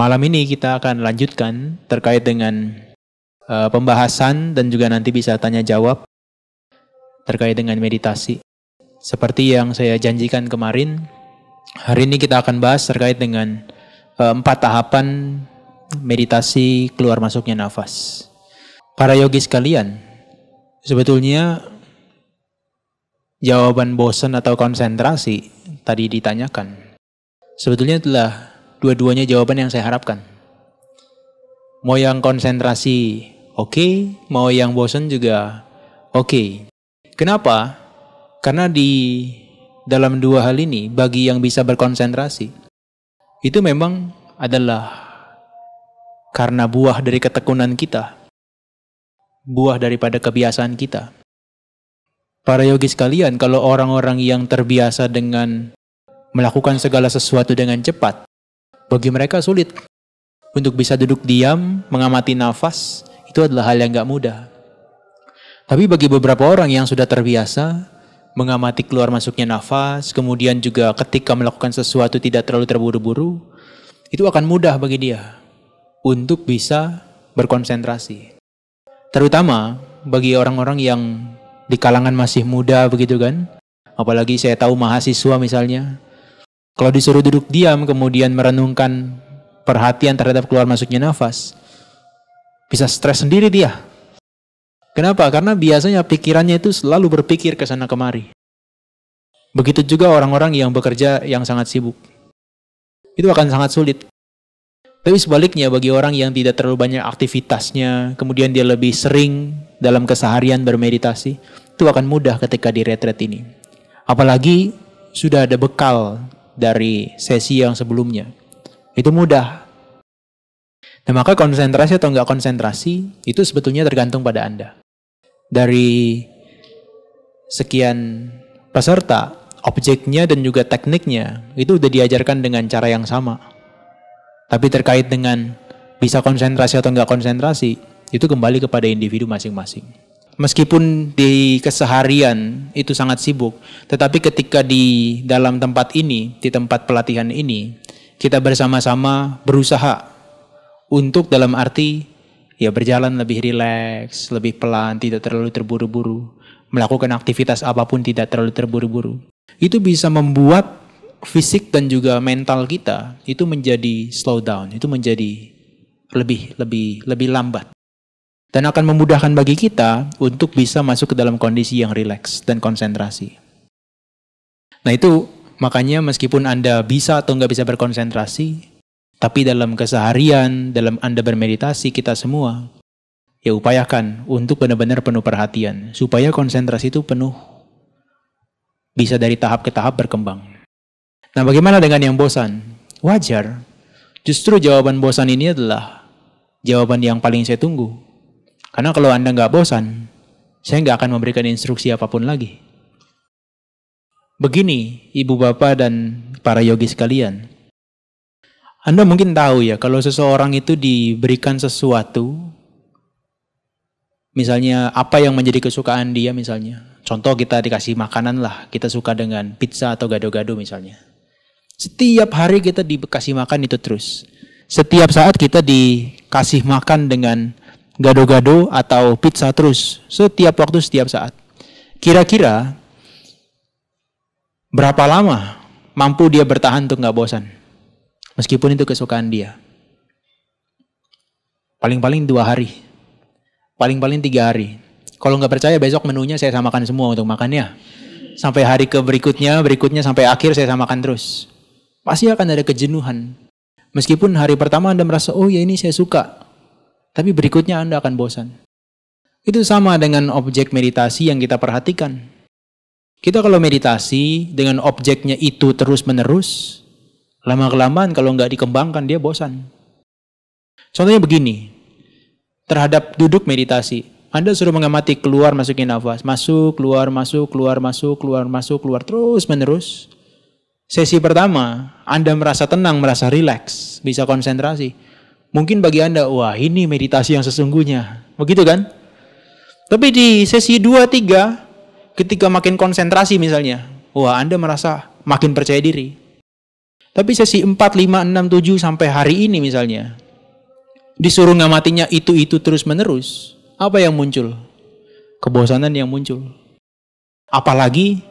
Malam ini kita akan lanjutkan terkait dengan uh, pembahasan dan juga nanti bisa tanya jawab terkait dengan meditasi. Seperti yang saya janjikan kemarin, hari ini kita akan bahas terkait dengan uh, empat tahapan meditasi keluar masuknya nafas. Para yogi sekalian, sebetulnya jawaban bosen atau konsentrasi tadi ditanyakan. Sebetulnya telah dua-duanya jawaban yang saya harapkan. Mau yang konsentrasi oke, okay, mau yang bosen juga oke. Okay. Kenapa? Karena di dalam dua hal ini, bagi yang bisa berkonsentrasi, itu memang adalah karena buah dari ketekunan kita, buah daripada kebiasaan kita. Para yogi sekalian, kalau orang-orang yang terbiasa dengan melakukan segala sesuatu dengan cepat, bagi mereka sulit untuk bisa duduk diam, mengamati nafas, itu adalah hal yang gak mudah. Tapi bagi beberapa orang yang sudah terbiasa, mengamati keluar masuknya nafas, kemudian juga ketika melakukan sesuatu tidak terlalu terburu-buru, itu akan mudah bagi dia untuk bisa berkonsentrasi. Terutama bagi orang-orang yang di kalangan masih muda begitu kan. Apalagi saya tahu mahasiswa misalnya, kalau disuruh duduk diam kemudian merenungkan perhatian terhadap keluar masuknya nafas, bisa stres sendiri dia. Kenapa? Karena biasanya pikirannya itu selalu berpikir ke sana kemari. Begitu juga orang-orang yang bekerja yang sangat sibuk. Itu akan sangat sulit. Tapi sebaliknya bagi orang yang tidak terlalu banyak aktivitasnya, kemudian dia lebih sering dalam keseharian bermeditasi, itu akan mudah ketika di retret ini. Apalagi sudah ada bekal dari sesi yang sebelumnya. Itu mudah. Nah, maka konsentrasi atau enggak konsentrasi itu sebetulnya tergantung pada Anda. Dari sekian peserta, objeknya dan juga tekniknya itu udah diajarkan dengan cara yang sama. Tapi terkait dengan bisa konsentrasi atau enggak konsentrasi, itu kembali kepada individu masing-masing meskipun di keseharian itu sangat sibuk, tetapi ketika di dalam tempat ini, di tempat pelatihan ini, kita bersama-sama berusaha untuk dalam arti ya berjalan lebih rileks, lebih pelan, tidak terlalu terburu-buru, melakukan aktivitas apapun tidak terlalu terburu-buru. Itu bisa membuat fisik dan juga mental kita itu menjadi slow down, itu menjadi lebih lebih lebih lambat dan akan memudahkan bagi kita untuk bisa masuk ke dalam kondisi yang rileks dan konsentrasi. Nah itu makanya meskipun Anda bisa atau nggak bisa berkonsentrasi, tapi dalam keseharian, dalam Anda bermeditasi kita semua, ya upayakan untuk benar-benar penuh perhatian, supaya konsentrasi itu penuh, bisa dari tahap ke tahap berkembang. Nah bagaimana dengan yang bosan? Wajar, justru jawaban bosan ini adalah jawaban yang paling saya tunggu, karena kalau Anda nggak bosan, saya nggak akan memberikan instruksi apapun lagi. Begini, ibu bapak dan para yogi sekalian. Anda mungkin tahu ya, kalau seseorang itu diberikan sesuatu, misalnya apa yang menjadi kesukaan dia misalnya. Contoh kita dikasih makanan lah, kita suka dengan pizza atau gado-gado misalnya. Setiap hari kita dikasih makan itu terus. Setiap saat kita dikasih makan dengan gado-gado atau pizza terus setiap waktu setiap saat. Kira-kira berapa lama mampu dia bertahan untuk nggak bosan? Meskipun itu kesukaan dia. Paling-paling dua hari. Paling-paling tiga hari. Kalau nggak percaya besok menunya saya samakan semua untuk makannya. Sampai hari ke berikutnya, berikutnya sampai akhir saya samakan terus. Pasti akan ada kejenuhan. Meskipun hari pertama Anda merasa, oh ya ini saya suka tapi berikutnya Anda akan bosan. Itu sama dengan objek meditasi yang kita perhatikan. Kita kalau meditasi dengan objeknya itu terus-menerus, lama-kelamaan kalau nggak dikembangkan dia bosan. Contohnya begini, terhadap duduk meditasi, Anda suruh mengamati keluar masukin nafas, masuk, keluar, masuk, keluar, masuk, keluar, masuk, keluar, terus-menerus. Sesi pertama, Anda merasa tenang, merasa rileks, bisa konsentrasi. Mungkin bagi Anda, wah ini meditasi yang sesungguhnya. Begitu kan? Tapi di sesi 2, 3, ketika makin konsentrasi misalnya, wah Anda merasa makin percaya diri. Tapi sesi 4, 5, 6, 7 sampai hari ini misalnya, disuruh ngamatinya itu-itu terus-menerus, apa yang muncul? Kebosanan yang muncul. Apalagi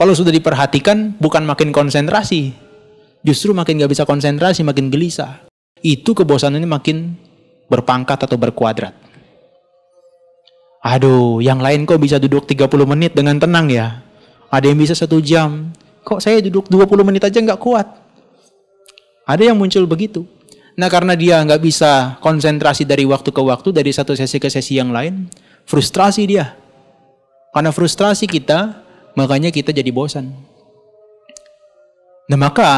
kalau sudah diperhatikan bukan makin konsentrasi, justru makin gak bisa konsentrasi, makin gelisah itu kebosanan ini makin berpangkat atau berkuadrat. Aduh, yang lain kok bisa duduk 30 menit dengan tenang ya. Ada yang bisa satu jam. Kok saya duduk 20 menit aja nggak kuat? Ada yang muncul begitu. Nah karena dia nggak bisa konsentrasi dari waktu ke waktu, dari satu sesi ke sesi yang lain, frustrasi dia. Karena frustrasi kita, makanya kita jadi bosan. Nah maka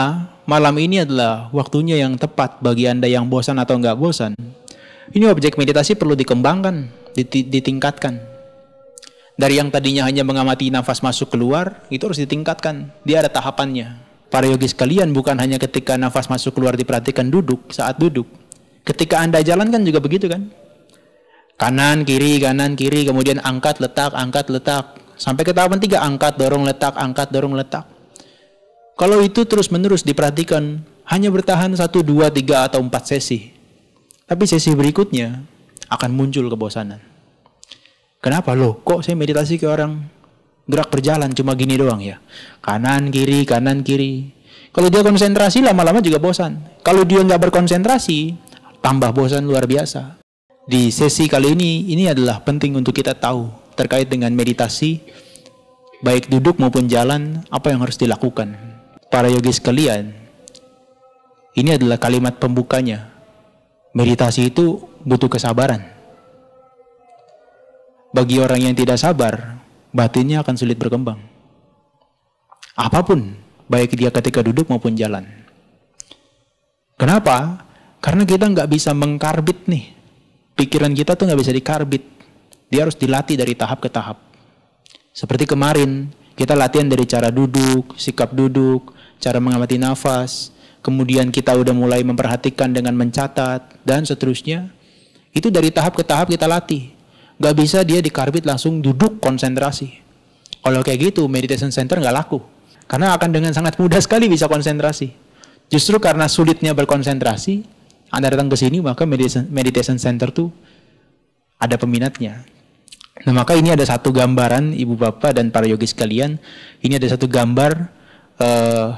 malam ini adalah waktunya yang tepat bagi Anda yang bosan atau nggak bosan. Ini objek meditasi perlu dikembangkan, ditingkatkan. Dari yang tadinya hanya mengamati nafas masuk keluar, itu harus ditingkatkan. Dia ada tahapannya. Para yogi sekalian bukan hanya ketika nafas masuk keluar diperhatikan duduk, saat duduk. Ketika Anda jalan kan juga begitu kan? Kanan, kiri, kanan, kiri, kemudian angkat, letak, angkat, letak. Sampai ke tahapan tiga, angkat, dorong, letak, angkat, dorong, letak. Kalau itu terus-menerus diperhatikan, hanya bertahan 1, 2, 3, atau 4 sesi. Tapi sesi berikutnya akan muncul kebosanan. Kenapa loh? Kok saya meditasi ke orang gerak berjalan cuma gini doang ya? Kanan, kiri, kanan, kiri. Kalau dia konsentrasi lama-lama juga bosan. Kalau dia nggak berkonsentrasi, tambah bosan luar biasa. Di sesi kali ini, ini adalah penting untuk kita tahu terkait dengan meditasi, baik duduk maupun jalan, apa yang harus dilakukan para yogi sekalian, ini adalah kalimat pembukanya. Meditasi itu butuh kesabaran. Bagi orang yang tidak sabar, batinnya akan sulit berkembang. Apapun, baik dia ketika duduk maupun jalan. Kenapa? Karena kita nggak bisa mengkarbit nih. Pikiran kita tuh nggak bisa dikarbit. Dia harus dilatih dari tahap ke tahap. Seperti kemarin, kita latihan dari cara duduk, sikap duduk, cara mengamati nafas, kemudian kita udah mulai memperhatikan dengan mencatat dan seterusnya. Itu dari tahap ke tahap kita latih. Gak bisa dia di karbit langsung duduk konsentrasi. Kalau kayak gitu meditation center gak laku. Karena akan dengan sangat mudah sekali bisa konsentrasi. Justru karena sulitnya berkonsentrasi, Anda datang ke sini maka meditation, meditation center tuh ada peminatnya. Nah maka ini ada satu gambaran Ibu Bapak dan para yogi sekalian. Ini ada satu gambar uh,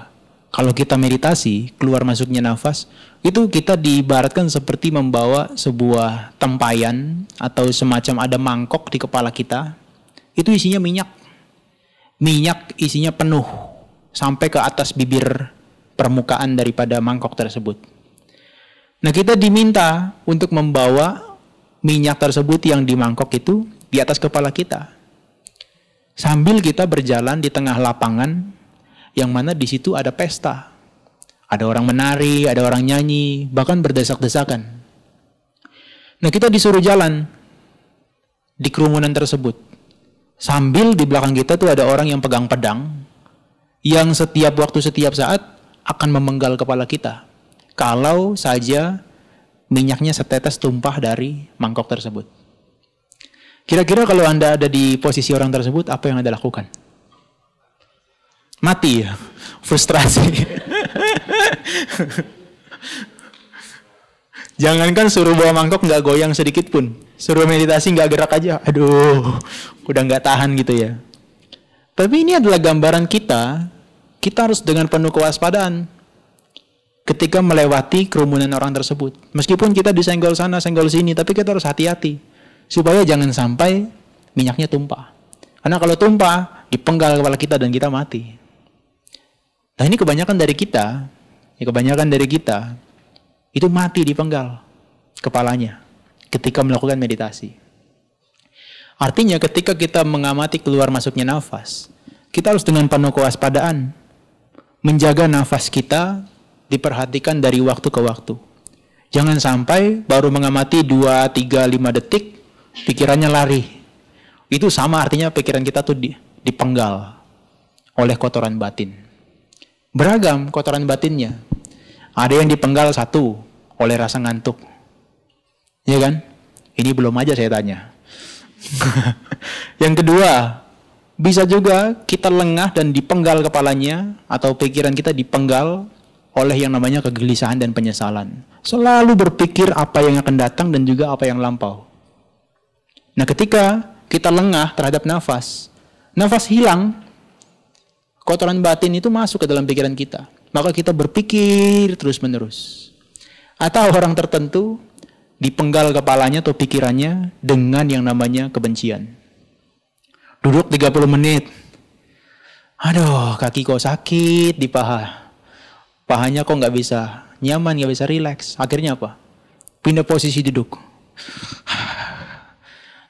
kalau kita meditasi, keluar masuknya nafas, itu kita diibaratkan seperti membawa sebuah tempayan atau semacam ada mangkok di kepala kita. Itu isinya minyak. Minyak isinya penuh sampai ke atas bibir permukaan daripada mangkok tersebut. Nah, kita diminta untuk membawa minyak tersebut yang di mangkok itu di atas kepala kita. Sambil kita berjalan di tengah lapangan yang mana di situ ada pesta. Ada orang menari, ada orang nyanyi, bahkan berdesak-desakan. Nah, kita disuruh jalan di kerumunan tersebut. Sambil di belakang kita tuh ada orang yang pegang pedang yang setiap waktu setiap saat akan memenggal kepala kita. Kalau saja minyaknya setetes tumpah dari mangkok tersebut. Kira-kira kalau Anda ada di posisi orang tersebut, apa yang Anda lakukan? mati ya frustrasi jangankan suruh bawa mangkok nggak goyang sedikit pun suruh meditasi nggak gerak aja aduh udah nggak tahan gitu ya tapi ini adalah gambaran kita kita harus dengan penuh kewaspadaan ketika melewati kerumunan orang tersebut meskipun kita disenggol sana senggol sini tapi kita harus hati-hati supaya jangan sampai minyaknya tumpah karena kalau tumpah dipenggal kepala kita dan kita mati Nah ini kebanyakan dari kita, ya kebanyakan dari kita, itu mati di penggal kepalanya ketika melakukan meditasi. Artinya ketika kita mengamati keluar masuknya nafas, kita harus dengan penuh kewaspadaan menjaga nafas kita diperhatikan dari waktu ke waktu. Jangan sampai baru mengamati 2, 3, 5 detik pikirannya lari. Itu sama artinya pikiran kita tuh dipenggal oleh kotoran batin. Beragam kotoran batinnya. Ada yang dipenggal satu oleh rasa ngantuk. Ya kan? Ini belum aja saya tanya. yang kedua, bisa juga kita lengah dan dipenggal kepalanya atau pikiran kita dipenggal oleh yang namanya kegelisahan dan penyesalan. Selalu berpikir apa yang akan datang dan juga apa yang lampau. Nah, ketika kita lengah terhadap nafas, nafas hilang, Kotoran batin itu masuk ke dalam pikiran kita. Maka kita berpikir terus-menerus. Atau orang tertentu dipenggal kepalanya atau pikirannya dengan yang namanya kebencian. Duduk 30 menit. Aduh, kaki kok sakit di paha. Pahanya kok nggak bisa nyaman, nggak bisa rileks. Akhirnya apa? Pindah posisi duduk.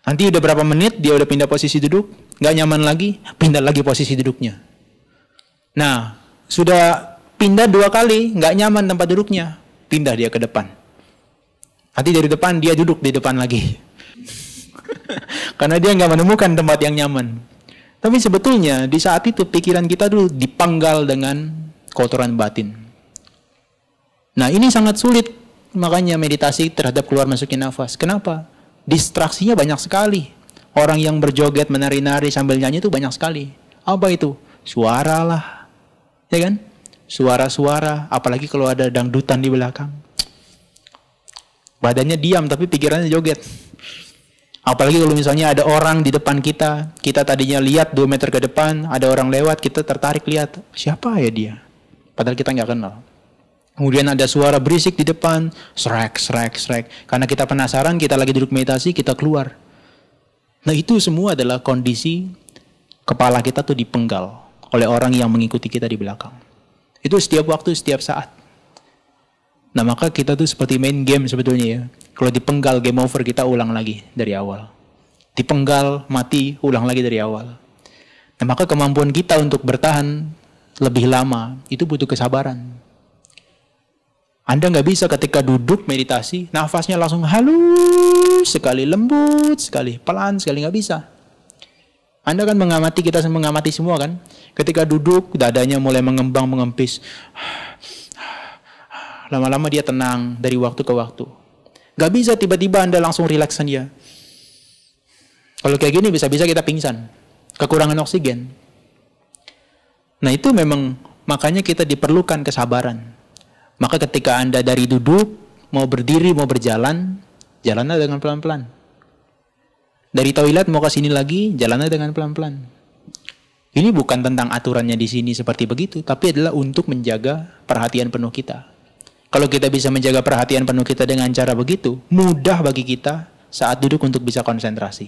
Nanti udah berapa menit dia udah pindah posisi duduk, nggak nyaman lagi, pindah lagi posisi duduknya. Nah, sudah pindah dua kali, nggak nyaman tempat duduknya, pindah dia ke depan. Nanti dari depan dia duduk di depan lagi. Karena dia nggak menemukan tempat yang nyaman. Tapi sebetulnya di saat itu pikiran kita dulu dipanggal dengan kotoran batin. Nah ini sangat sulit makanya meditasi terhadap keluar masukin nafas. Kenapa? Distraksinya banyak sekali. Orang yang berjoget menari-nari sambil nyanyi itu banyak sekali. Apa itu? Suara lah, ya kan? Suara-suara, apalagi kalau ada dangdutan di belakang. Badannya diam tapi pikirannya joget. Apalagi kalau misalnya ada orang di depan kita, kita tadinya lihat 2 meter ke depan, ada orang lewat, kita tertarik lihat, siapa ya dia? Padahal kita nggak kenal. Kemudian ada suara berisik di depan, srek, srek, srek. Karena kita penasaran, kita lagi duduk meditasi, kita keluar. Nah itu semua adalah kondisi kepala kita tuh dipenggal oleh orang yang mengikuti kita di belakang. Itu setiap waktu, setiap saat. Nah maka kita tuh seperti main game sebetulnya ya. Kalau dipenggal game over kita ulang lagi dari awal. Dipenggal mati ulang lagi dari awal. Nah maka kemampuan kita untuk bertahan lebih lama itu butuh kesabaran. Anda nggak bisa ketika duduk meditasi, nafasnya langsung halus sekali, lembut sekali, pelan sekali nggak bisa. Anda kan mengamati kita mengamati semua kan? Ketika duduk dadanya mulai mengembang mengempis. Lama-lama dia tenang dari waktu ke waktu. Gak bisa tiba-tiba Anda langsung relaxan dia. Kalau kayak gini bisa-bisa kita pingsan. Kekurangan oksigen. Nah itu memang makanya kita diperlukan kesabaran. Maka ketika Anda dari duduk, mau berdiri, mau berjalan, jalanlah dengan pelan-pelan. Dari toilet mau ke sini lagi, jalannya dengan pelan-pelan. Ini bukan tentang aturannya di sini seperti begitu, tapi adalah untuk menjaga perhatian penuh kita. Kalau kita bisa menjaga perhatian penuh kita dengan cara begitu, mudah bagi kita saat duduk untuk bisa konsentrasi.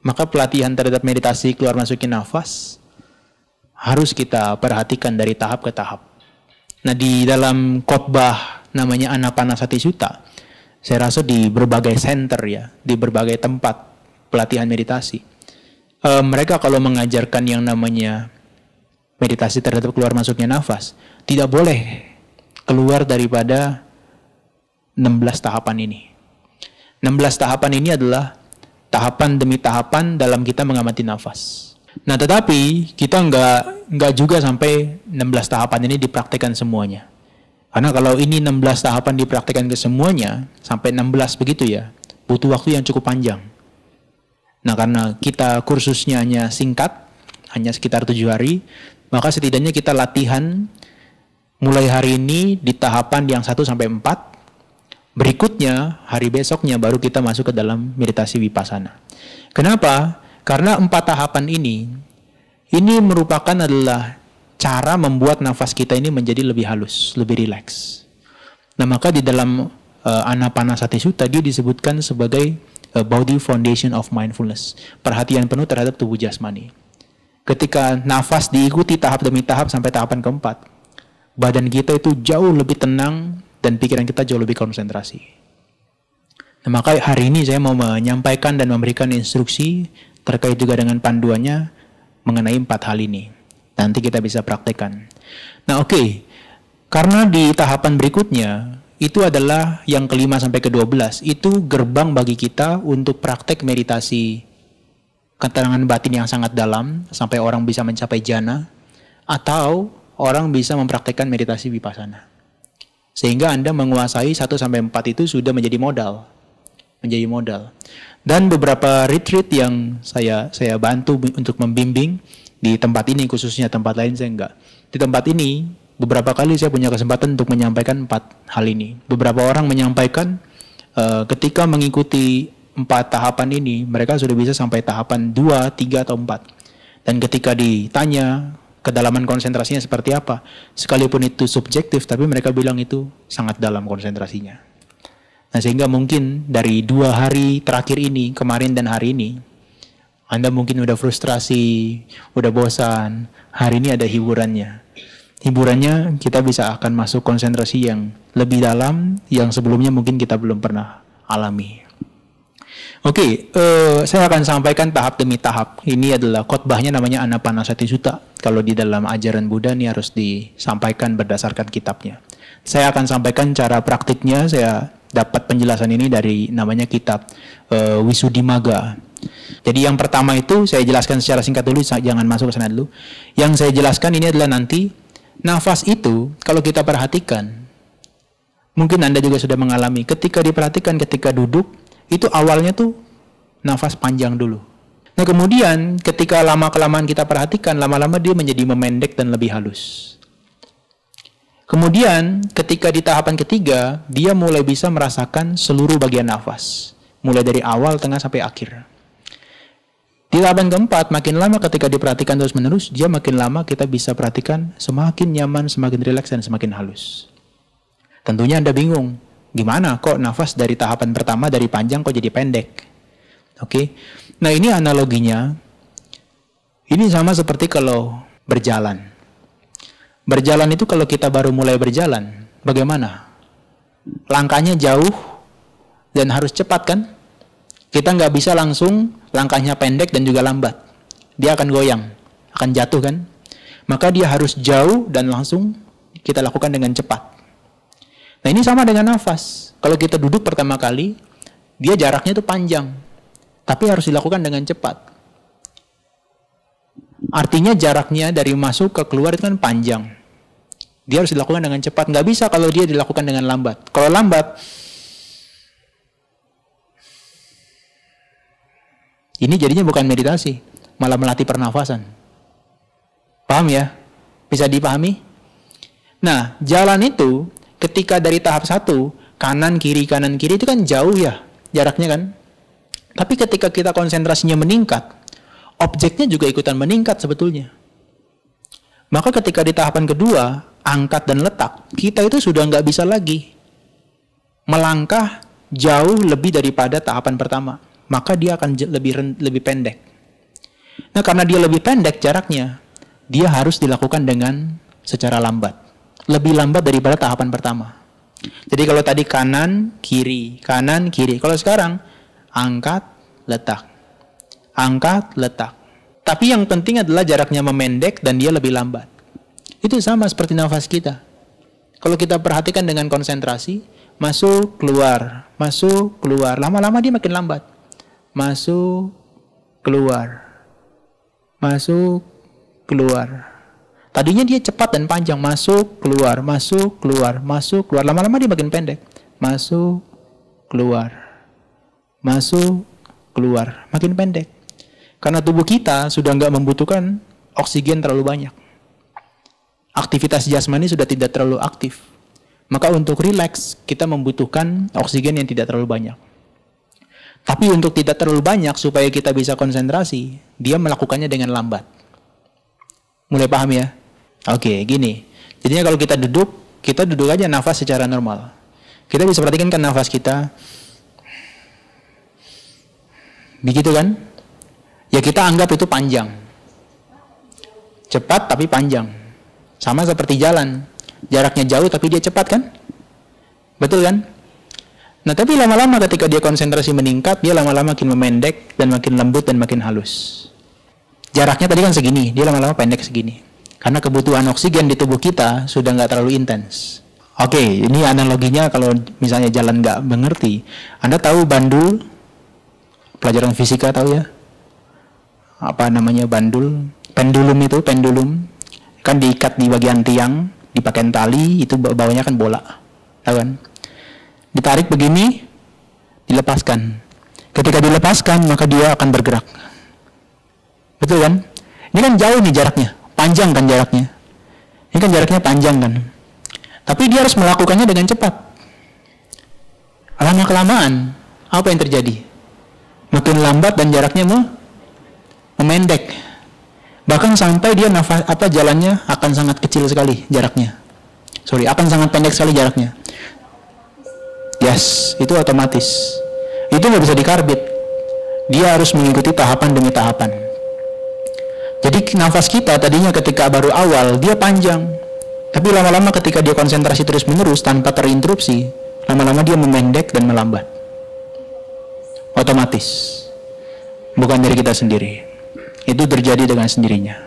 Maka pelatihan terhadap meditasi keluar masukin nafas harus kita perhatikan dari tahap ke tahap. Nah di dalam khotbah namanya Anapanasati Sutta, saya rasa di berbagai center ya, di berbagai tempat pelatihan meditasi. E, mereka kalau mengajarkan yang namanya meditasi terhadap keluar masuknya nafas, tidak boleh keluar daripada 16 tahapan ini. 16 tahapan ini adalah tahapan demi tahapan dalam kita mengamati nafas. Nah, tetapi kita nggak nggak juga sampai 16 tahapan ini dipraktekkan semuanya. Karena kalau ini 16 tahapan dipraktekkan ke semuanya, sampai 16 begitu ya, butuh waktu yang cukup panjang. Nah karena kita kursusnya hanya singkat, hanya sekitar tujuh hari, maka setidaknya kita latihan mulai hari ini di tahapan yang satu sampai empat Berikutnya, hari besoknya baru kita masuk ke dalam meditasi vipassana. Kenapa? Karena empat tahapan ini, ini merupakan adalah cara membuat nafas kita ini menjadi lebih halus, lebih rileks. Nah maka di dalam uh, Anapanasati Sutta dia disebutkan sebagai body foundation of mindfulness. Perhatian penuh terhadap tubuh jasmani. Ketika nafas diikuti tahap demi tahap sampai tahapan keempat, badan kita itu jauh lebih tenang dan pikiran kita jauh lebih konsentrasi. Nah, maka hari ini saya mau menyampaikan dan memberikan instruksi terkait juga dengan panduannya mengenai empat hal ini. Nanti kita bisa praktekkan. Nah oke, okay. karena di tahapan berikutnya itu adalah yang kelima sampai ke dua belas. Itu gerbang bagi kita untuk praktek meditasi keterangan batin yang sangat dalam sampai orang bisa mencapai jana atau orang bisa mempraktekkan meditasi vipassana. Sehingga Anda menguasai 1 sampai 4 itu sudah menjadi modal. Menjadi modal. Dan beberapa retreat yang saya saya bantu untuk membimbing di tempat ini khususnya tempat lain saya enggak. Di tempat ini beberapa kali saya punya kesempatan untuk menyampaikan empat hal ini. Beberapa orang menyampaikan uh, ketika mengikuti empat tahapan ini, mereka sudah bisa sampai tahapan dua, tiga atau empat. Dan ketika ditanya kedalaman konsentrasinya seperti apa, sekalipun itu subjektif, tapi mereka bilang itu sangat dalam konsentrasinya. Nah sehingga mungkin dari dua hari terakhir ini, kemarin dan hari ini, Anda mungkin udah frustrasi, udah bosan, hari ini ada hiburannya hiburannya kita bisa akan masuk konsentrasi yang lebih dalam yang sebelumnya mungkin kita belum pernah alami. Oke, okay, uh, eh, saya akan sampaikan tahap demi tahap. Ini adalah khotbahnya namanya Anapanasati Sutta. Kalau di dalam ajaran Buddha ini harus disampaikan berdasarkan kitabnya. Saya akan sampaikan cara praktiknya. Saya dapat penjelasan ini dari namanya kitab uh, eh, Wisudimaga. Jadi yang pertama itu saya jelaskan secara singkat dulu, jangan masuk ke sana dulu. Yang saya jelaskan ini adalah nanti nafas itu kalau kita perhatikan, mungkin Anda juga sudah mengalami, ketika diperhatikan ketika duduk, itu awalnya tuh nafas panjang dulu. Nah kemudian ketika lama-kelamaan kita perhatikan, lama-lama dia menjadi memendek dan lebih halus. Kemudian ketika di tahapan ketiga, dia mulai bisa merasakan seluruh bagian nafas. Mulai dari awal, tengah, sampai akhir. Di tahapan keempat, makin lama ketika diperhatikan terus-menerus, dia makin lama kita bisa perhatikan semakin nyaman, semakin rileks, dan semakin halus. Tentunya Anda bingung, gimana kok nafas dari tahapan pertama dari panjang kok jadi pendek? Oke, okay? nah ini analoginya, ini sama seperti kalau berjalan. Berjalan itu kalau kita baru mulai berjalan, bagaimana? Langkahnya jauh dan harus cepat kan? Kita nggak bisa langsung langkahnya pendek dan juga lambat. Dia akan goyang, akan jatuh kan? Maka dia harus jauh dan langsung kita lakukan dengan cepat. Nah ini sama dengan nafas. Kalau kita duduk pertama kali, dia jaraknya itu panjang. Tapi harus dilakukan dengan cepat. Artinya jaraknya dari masuk ke keluar itu kan panjang. Dia harus dilakukan dengan cepat. Nggak bisa kalau dia dilakukan dengan lambat. Kalau lambat, Ini jadinya bukan meditasi, malah melatih pernafasan. Paham ya? Bisa dipahami? Nah, jalan itu ketika dari tahap satu kanan kiri kanan kiri itu kan jauh ya jaraknya kan. Tapi ketika kita konsentrasinya meningkat, objeknya juga ikutan meningkat sebetulnya. Maka ketika di tahapan kedua, angkat dan letak, kita itu sudah nggak bisa lagi melangkah jauh lebih daripada tahapan pertama maka dia akan lebih lebih pendek. Nah, karena dia lebih pendek jaraknya, dia harus dilakukan dengan secara lambat. Lebih lambat daripada tahapan pertama. Jadi kalau tadi kanan, kiri, kanan, kiri. Kalau sekarang angkat, letak. Angkat, letak. Tapi yang penting adalah jaraknya memendek dan dia lebih lambat. Itu sama seperti nafas kita. Kalau kita perhatikan dengan konsentrasi, masuk, keluar, masuk, keluar. Lama-lama dia makin lambat masuk, keluar. Masuk, keluar. Tadinya dia cepat dan panjang, masuk, keluar, masuk, keluar, masuk, keluar. Lama-lama dia makin pendek. Masuk, keluar. Masuk, keluar. Makin pendek. Karena tubuh kita sudah nggak membutuhkan oksigen terlalu banyak. Aktivitas jasmani sudah tidak terlalu aktif. Maka untuk rileks, kita membutuhkan oksigen yang tidak terlalu banyak. Tapi untuk tidak terlalu banyak supaya kita bisa konsentrasi, dia melakukannya dengan lambat. Mulai paham ya? Oke, gini. Jadinya kalau kita duduk, kita duduk aja nafas secara normal. Kita bisa perhatikan kan nafas kita. Begitu kan? Ya kita anggap itu panjang. Cepat tapi panjang. Sama seperti jalan. Jaraknya jauh tapi dia cepat kan? Betul kan? Nah, tapi lama-lama ketika dia konsentrasi meningkat, dia lama-lama makin memendek dan makin lembut dan makin halus. Jaraknya tadi kan segini, dia lama-lama pendek segini. Karena kebutuhan oksigen di tubuh kita sudah nggak terlalu intens. Oke, okay, ini analoginya kalau misalnya jalan nggak mengerti. Anda tahu bandul? Pelajaran fisika tahu ya? Apa namanya bandul? Pendulum itu, pendulum. Kan diikat di bagian tiang, dipakai tali, itu bawahnya kan bola. Tahu kan? Ditarik begini, dilepaskan. Ketika dilepaskan, maka dia akan bergerak. Betul kan? Ini kan jauh nih jaraknya, panjang kan jaraknya. Ini kan jaraknya panjang kan. Tapi dia harus melakukannya dengan cepat. Lama kelamaan, apa yang terjadi? Makin lambat dan jaraknya mau memendek. Bahkan sampai dia nafas apa jalannya akan sangat kecil sekali jaraknya. Sorry, akan sangat pendek sekali jaraknya. Yes, itu otomatis. Itu nggak bisa dikarbit. Dia harus mengikuti tahapan demi tahapan. Jadi nafas kita tadinya ketika baru awal dia panjang, tapi lama-lama ketika dia konsentrasi terus-menerus tanpa terinterupsi, lama-lama dia memendek dan melambat. Otomatis. Bukan dari kita sendiri. Itu terjadi dengan sendirinya.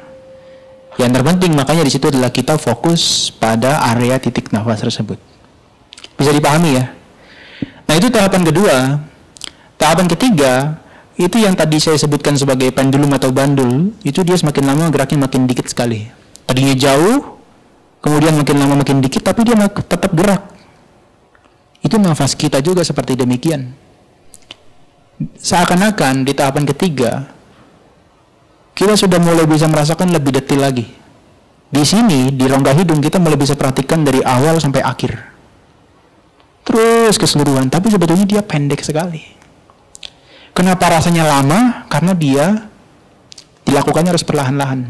Yang terpenting makanya di situ adalah kita fokus pada area titik nafas tersebut. Bisa dipahami ya? Nah itu tahapan kedua. Tahapan ketiga itu yang tadi saya sebutkan sebagai pendulum atau bandul itu dia semakin lama geraknya makin dikit sekali. Tadinya jauh, kemudian makin lama makin dikit, tapi dia tetap gerak. Itu nafas kita juga seperti demikian. Seakan-akan di tahapan ketiga kita sudah mulai bisa merasakan lebih detil lagi. Di sini, di rongga hidung kita mulai bisa perhatikan dari awal sampai akhir terus keseluruhan tapi sebetulnya dia pendek sekali kenapa rasanya lama karena dia dilakukannya harus perlahan-lahan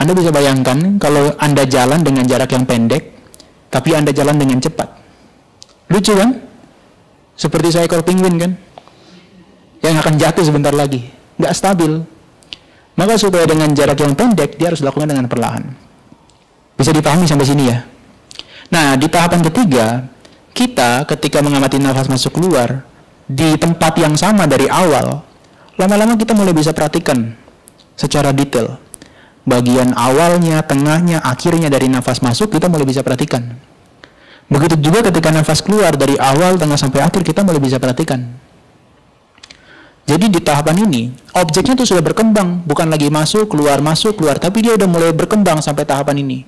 Anda bisa bayangkan kalau Anda jalan dengan jarak yang pendek tapi Anda jalan dengan cepat lucu kan seperti seekor penguin kan yang akan jatuh sebentar lagi nggak stabil maka supaya dengan jarak yang pendek dia harus dilakukan dengan perlahan bisa dipahami sampai sini ya nah di tahapan ketiga kita ketika mengamati nafas masuk keluar di tempat yang sama dari awal, lama-lama kita mulai bisa perhatikan secara detail. Bagian awalnya, tengahnya, akhirnya dari nafas masuk kita mulai bisa perhatikan. Begitu juga ketika nafas keluar dari awal, tengah sampai akhir kita mulai bisa perhatikan. Jadi di tahapan ini, objeknya itu sudah berkembang, bukan lagi masuk, keluar, masuk, keluar, tapi dia udah mulai berkembang sampai tahapan ini.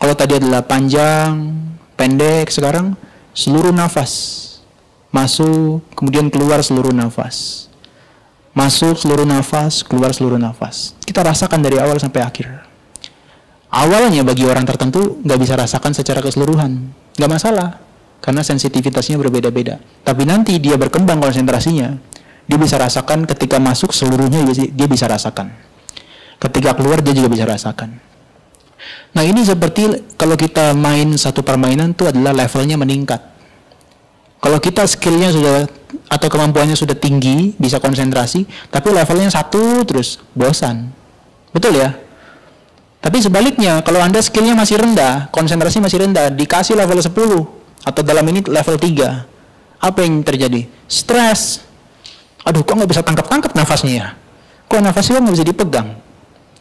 Kalau tadi adalah panjang, pendek sekarang seluruh nafas masuk kemudian keluar seluruh nafas masuk seluruh nafas keluar seluruh nafas kita rasakan dari awal sampai akhir awalnya bagi orang tertentu nggak bisa rasakan secara keseluruhan nggak masalah karena sensitivitasnya berbeda-beda tapi nanti dia berkembang konsentrasinya dia bisa rasakan ketika masuk seluruhnya dia bisa rasakan ketika keluar dia juga bisa rasakan Nah ini seperti kalau kita main satu permainan itu adalah levelnya meningkat. Kalau kita skillnya sudah atau kemampuannya sudah tinggi, bisa konsentrasi, tapi levelnya satu terus bosan. Betul ya? Tapi sebaliknya, kalau Anda skillnya masih rendah, konsentrasi masih rendah, dikasih level 10 atau dalam ini level 3, apa yang terjadi? Stres. Aduh, kok nggak bisa tangkap-tangkap nafasnya ya? Kok nafasnya nggak bisa dipegang?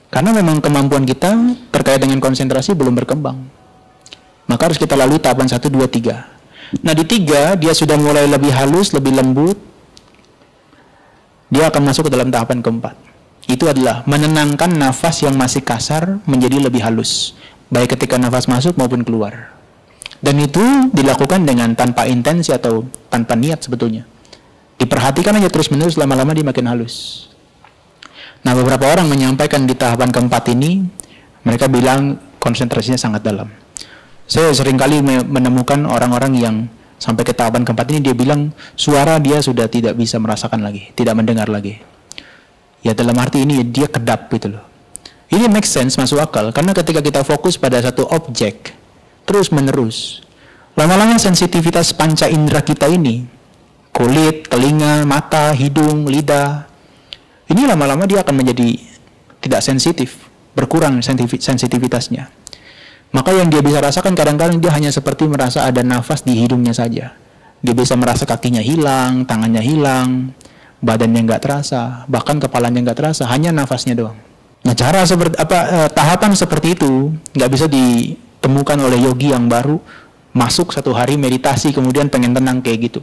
Karena memang kemampuan kita terkait dengan konsentrasi belum berkembang. Maka harus kita lalui tahapan 1, 2, 3. Nah di 3, dia sudah mulai lebih halus, lebih lembut. Dia akan masuk ke dalam tahapan keempat. Itu adalah menenangkan nafas yang masih kasar menjadi lebih halus. Baik ketika nafas masuk maupun keluar. Dan itu dilakukan dengan tanpa intensi atau tanpa niat sebetulnya. Diperhatikan aja terus-menerus lama-lama dia makin halus. Nah, beberapa orang menyampaikan di tahapan keempat ini, mereka bilang konsentrasinya sangat dalam. Saya seringkali menemukan orang-orang yang sampai ke tahapan keempat ini dia bilang suara dia sudah tidak bisa merasakan lagi, tidak mendengar lagi. Ya dalam arti ini dia kedap gitu loh. Ini make sense, masuk akal, karena ketika kita fokus pada satu objek, terus menerus, lama-lama sensitivitas panca indera kita ini, kulit, telinga, mata, hidung, lidah, ini lama-lama dia akan menjadi tidak sensitif, berkurang sensitivitasnya. Maka yang dia bisa rasakan kadang-kadang dia hanya seperti merasa ada nafas di hidungnya saja. Dia bisa merasa kakinya hilang, tangannya hilang, badannya nggak terasa, bahkan kepalanya nggak terasa, hanya nafasnya doang. Nah cara seperti apa eh, tahapan seperti itu nggak bisa ditemukan oleh yogi yang baru masuk satu hari meditasi kemudian pengen tenang kayak gitu.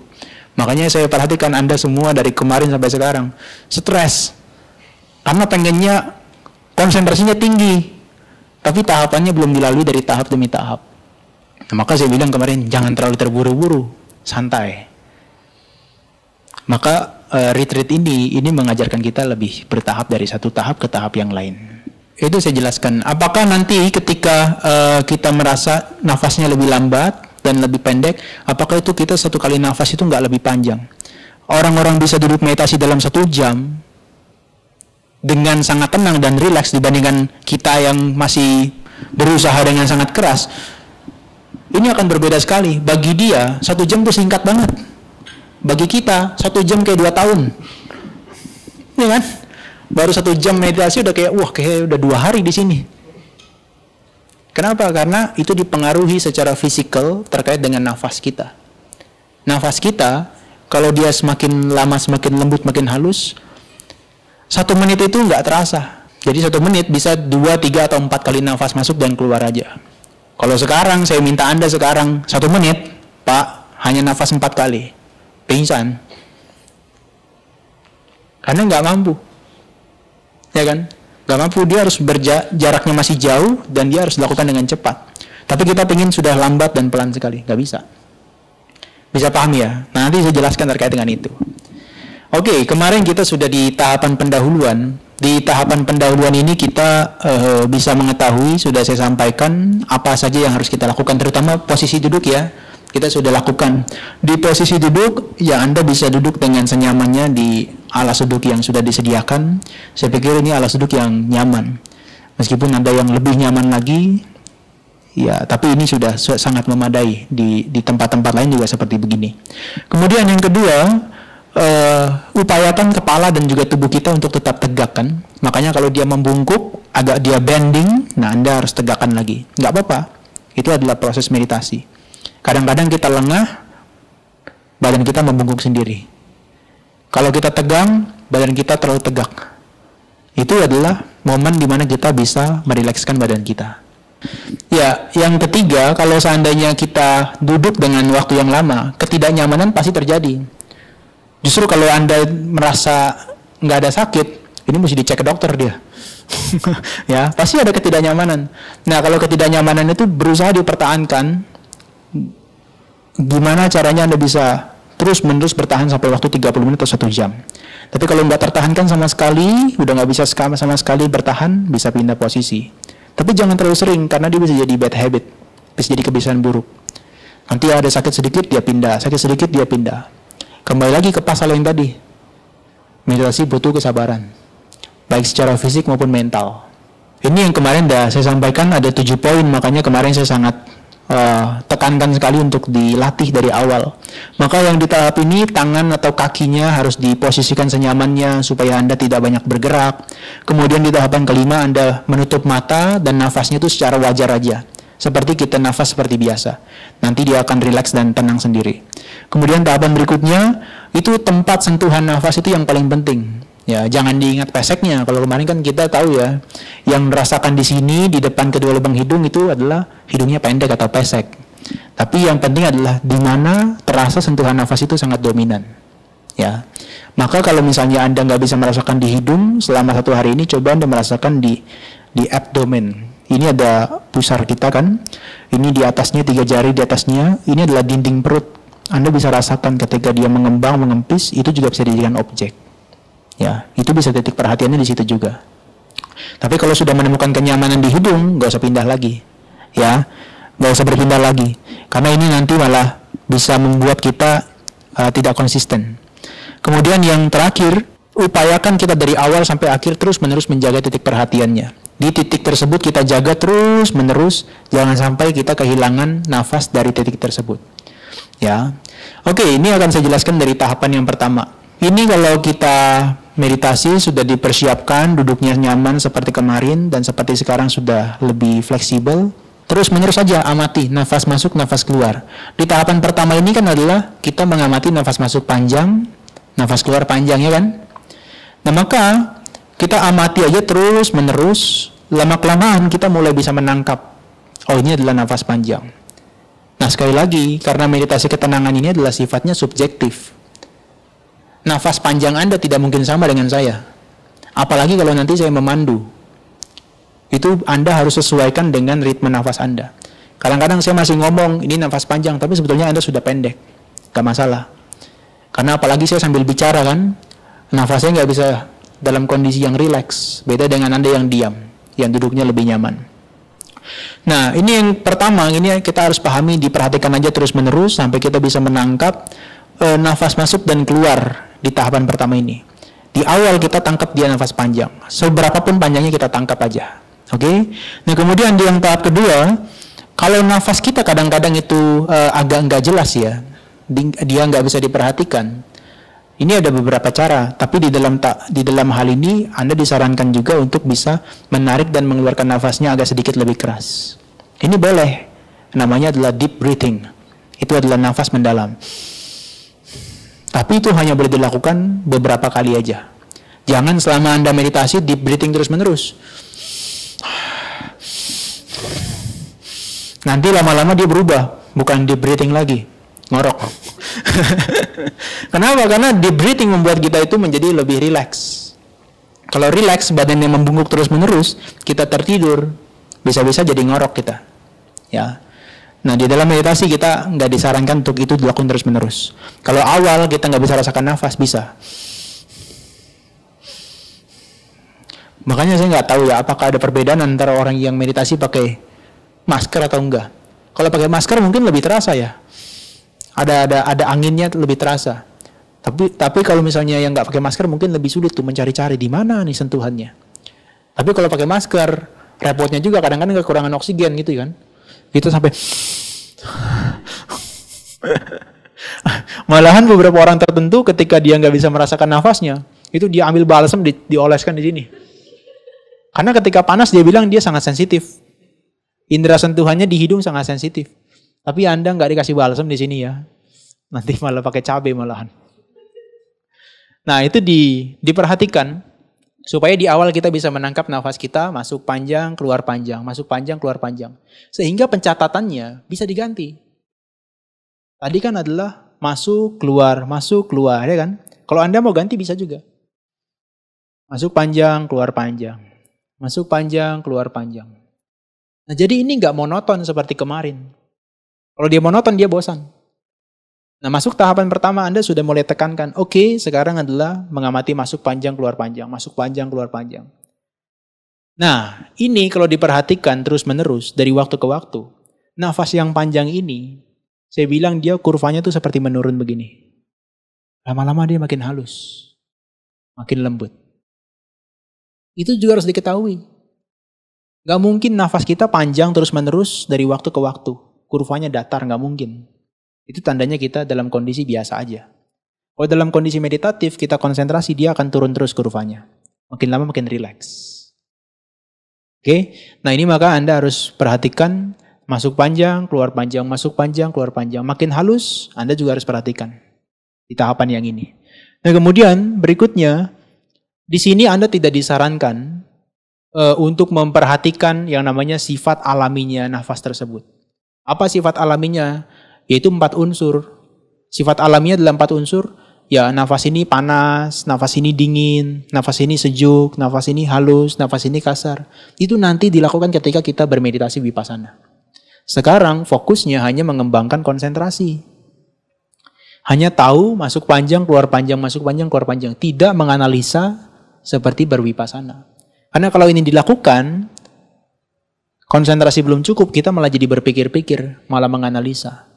Makanya saya perhatikan Anda semua dari kemarin sampai sekarang. Stres. Karena pengennya konsentrasinya tinggi. Tapi tahapannya belum dilalui dari tahap demi tahap. Nah, maka saya bilang kemarin, jangan terlalu terburu-buru. Santai. Maka e, retreat ini, ini mengajarkan kita lebih bertahap dari satu tahap ke tahap yang lain. Itu saya jelaskan. Apakah nanti ketika e, kita merasa nafasnya lebih lambat, dan lebih pendek, apakah itu kita satu kali nafas itu nggak lebih panjang? Orang-orang bisa duduk meditasi dalam satu jam dengan sangat tenang dan rileks dibandingkan kita yang masih berusaha dengan sangat keras. Ini akan berbeda sekali. Bagi dia, satu jam itu singkat banget. Bagi kita, satu jam kayak dua tahun. ini iya kan? Baru satu jam meditasi udah kayak, wah kayak udah dua hari di sini Kenapa? Karena itu dipengaruhi secara fisikal terkait dengan nafas kita. Nafas kita, kalau dia semakin lama semakin lembut, semakin halus, satu menit itu nggak terasa. Jadi satu menit bisa dua, tiga, atau empat kali nafas masuk dan keluar aja. Kalau sekarang, saya minta Anda sekarang satu menit, Pak, hanya nafas empat kali. Pingsan. Karena nggak mampu. Ya kan? Gak mampu dia harus berja jaraknya masih jauh dan dia harus dilakukan dengan cepat. Tapi kita ingin sudah lambat dan pelan sekali, nggak bisa. Bisa paham ya? Nah, nanti saya jelaskan terkait dengan itu. Oke, okay, kemarin kita sudah di tahapan pendahuluan. Di tahapan pendahuluan ini kita uh, bisa mengetahui sudah saya sampaikan apa saja yang harus kita lakukan, terutama posisi duduk ya kita sudah lakukan. Di posisi duduk, ya Anda bisa duduk dengan senyamannya di alas duduk yang sudah disediakan. Saya pikir ini alas duduk yang nyaman. Meskipun ada yang lebih nyaman lagi, ya tapi ini sudah sangat memadai di tempat-tempat lain juga seperti begini. Kemudian yang kedua, uh, upayakan kepala dan juga tubuh kita untuk tetap tegakkan. Makanya kalau dia membungkuk, agak dia bending, nah Anda harus tegakkan lagi. Nggak apa-apa. Itu adalah proses meditasi. Kadang-kadang kita lengah, badan kita membungkuk sendiri. Kalau kita tegang, badan kita terlalu tegak. Itu adalah momen di mana kita bisa merilekskan badan kita. Ya, yang ketiga, kalau seandainya kita duduk dengan waktu yang lama, ketidaknyamanan pasti terjadi. Justru kalau Anda merasa nggak ada sakit, ini mesti dicek ke dokter dia. ya, pasti ada ketidaknyamanan. Nah, kalau ketidaknyamanan itu berusaha dipertahankan gimana caranya Anda bisa terus menerus bertahan sampai waktu 30 menit atau satu jam. Tapi kalau nggak tertahankan sama sekali, udah nggak bisa sama, sama sekali bertahan, bisa pindah posisi. Tapi jangan terlalu sering karena dia bisa jadi bad habit, bisa jadi kebiasaan buruk. Nanti ada sakit sedikit dia pindah, sakit sedikit dia pindah. Kembali lagi ke pasal yang tadi. Meditasi butuh kesabaran, baik secara fisik maupun mental. Ini yang kemarin dah saya sampaikan ada tujuh poin, makanya kemarin saya sangat Eh, tekankan sekali untuk dilatih dari awal. Maka yang di tahap ini tangan atau kakinya harus diposisikan senyamannya supaya Anda tidak banyak bergerak. Kemudian di tahapan kelima Anda menutup mata dan nafasnya itu secara wajar aja. Seperti kita nafas seperti biasa. Nanti dia akan rileks dan tenang sendiri. Kemudian tahapan berikutnya itu tempat sentuhan nafas itu yang paling penting. Ya, jangan diingat peseknya. Kalau kemarin kan kita tahu ya, yang merasakan di sini di depan kedua lubang hidung itu adalah hidungnya pendek atau pesek. Tapi yang penting adalah di mana terasa sentuhan nafas itu sangat dominan. Ya, maka kalau misalnya anda nggak bisa merasakan di hidung selama satu hari ini, coba anda merasakan di di abdomen. Ini ada pusar kita kan, ini di atasnya tiga jari di atasnya, ini adalah dinding perut. Anda bisa rasakan ketika dia mengembang, mengempis, itu juga bisa dijadikan objek. Ya, itu bisa titik perhatiannya di situ juga. Tapi kalau sudah menemukan kenyamanan di hidung, nggak usah pindah lagi. Ya, nggak usah berpindah lagi. Karena ini nanti malah bisa membuat kita uh, tidak konsisten. Kemudian yang terakhir, upayakan kita dari awal sampai akhir terus-menerus menjaga titik perhatiannya. Di titik tersebut kita jaga terus-menerus, jangan sampai kita kehilangan nafas dari titik tersebut. Ya. Oke, ini akan saya jelaskan dari tahapan yang pertama. Ini kalau kita meditasi sudah dipersiapkan, duduknya nyaman seperti kemarin dan seperti sekarang sudah lebih fleksibel. Terus menerus saja amati nafas masuk, nafas keluar. Di tahapan pertama ini kan adalah kita mengamati nafas masuk panjang, nafas keluar panjang ya kan. Nah maka kita amati aja terus menerus. Lama kelamaan kita mulai bisa menangkap. Oh ini adalah nafas panjang. Nah sekali lagi karena meditasi ketenangan ini adalah sifatnya subjektif nafas panjang Anda tidak mungkin sama dengan saya. Apalagi kalau nanti saya memandu. Itu Anda harus sesuaikan dengan ritme nafas Anda. Kadang-kadang saya masih ngomong, ini nafas panjang, tapi sebetulnya Anda sudah pendek. Gak masalah. Karena apalagi saya sambil bicara kan, nafasnya nggak bisa dalam kondisi yang rileks. Beda dengan Anda yang diam, yang duduknya lebih nyaman. Nah, ini yang pertama, ini kita harus pahami, diperhatikan aja terus-menerus sampai kita bisa menangkap e, nafas masuk dan keluar di tahapan pertama ini. Di awal kita tangkap dia nafas panjang, seberapa pun panjangnya kita tangkap aja. Oke. Okay? Nah, kemudian di yang tahap kedua, kalau nafas kita kadang-kadang itu uh, agak nggak jelas ya, dia nggak bisa diperhatikan. Ini ada beberapa cara, tapi di dalam tak di dalam hal ini Anda disarankan juga untuk bisa menarik dan mengeluarkan nafasnya agak sedikit lebih keras. Ini boleh. Namanya adalah deep breathing. Itu adalah nafas mendalam. Tapi itu hanya boleh dilakukan beberapa kali aja. Jangan selama Anda meditasi deep breathing terus-menerus. Nanti lama-lama dia berubah, bukan deep breathing lagi, ngorok. Kenapa? Karena deep breathing membuat kita itu menjadi lebih rileks. Kalau rileks, badannya membungkuk terus-menerus, kita tertidur, bisa-bisa jadi ngorok kita. Ya, Nah, di dalam meditasi kita nggak disarankan untuk itu dilakukan terus-menerus. Kalau awal kita nggak bisa rasakan nafas, bisa. Makanya saya nggak tahu ya apakah ada perbedaan antara orang yang meditasi pakai masker atau enggak. Kalau pakai masker mungkin lebih terasa ya. Ada ada ada anginnya lebih terasa. Tapi tapi kalau misalnya yang nggak pakai masker mungkin lebih sulit tuh mencari-cari di mana nih sentuhannya. Tapi kalau pakai masker repotnya juga kadang-kadang kekurangan oksigen gitu kan itu sampai malahan beberapa orang tertentu ketika dia nggak bisa merasakan nafasnya itu dia ambil balsam di, dioleskan di sini karena ketika panas dia bilang dia sangat sensitif indera sentuhannya di hidung sangat sensitif tapi anda nggak dikasih balsam di sini ya nanti malah pakai cabai malahan nah itu di, diperhatikan Supaya di awal kita bisa menangkap nafas kita, masuk panjang, keluar panjang, masuk panjang, keluar panjang. Sehingga pencatatannya bisa diganti. Tadi kan adalah masuk, keluar, masuk, keluar, ya kan? Kalau Anda mau ganti bisa juga. Masuk panjang, keluar panjang. Masuk panjang, keluar panjang. Nah jadi ini nggak monoton seperti kemarin. Kalau dia monoton dia bosan. Nah, masuk tahapan pertama Anda sudah mulai tekankan, oke, okay, sekarang adalah mengamati masuk panjang, keluar panjang, masuk panjang, keluar panjang. Nah, ini kalau diperhatikan terus-menerus dari waktu ke waktu, nafas yang panjang ini, saya bilang dia kurvanya tuh seperti menurun begini. Lama-lama dia makin halus, makin lembut. Itu juga harus diketahui. Gak mungkin nafas kita panjang terus-menerus dari waktu ke waktu. Kurvanya datar, gak mungkin. Itu tandanya kita dalam kondisi biasa aja. Kalau dalam kondisi meditatif, kita konsentrasi, dia akan turun terus kurvanya. Makin lama makin rileks. Oke, nah ini maka Anda harus perhatikan masuk panjang, keluar panjang, masuk panjang, keluar panjang. Makin halus, Anda juga harus perhatikan di tahapan yang ini. Nah kemudian berikutnya, di sini Anda tidak disarankan uh, untuk memperhatikan yang namanya sifat alaminya nafas tersebut. Apa sifat alaminya? yaitu empat unsur. Sifat alamiah dalam empat unsur. Ya, nafas ini panas, nafas ini dingin, nafas ini sejuk, nafas ini halus, nafas ini kasar. Itu nanti dilakukan ketika kita bermeditasi vipassana. Sekarang fokusnya hanya mengembangkan konsentrasi. Hanya tahu masuk panjang, keluar panjang, masuk panjang, keluar panjang. Tidak menganalisa seperti berwipasana. Karena kalau ini dilakukan, konsentrasi belum cukup, kita malah jadi berpikir-pikir, malah menganalisa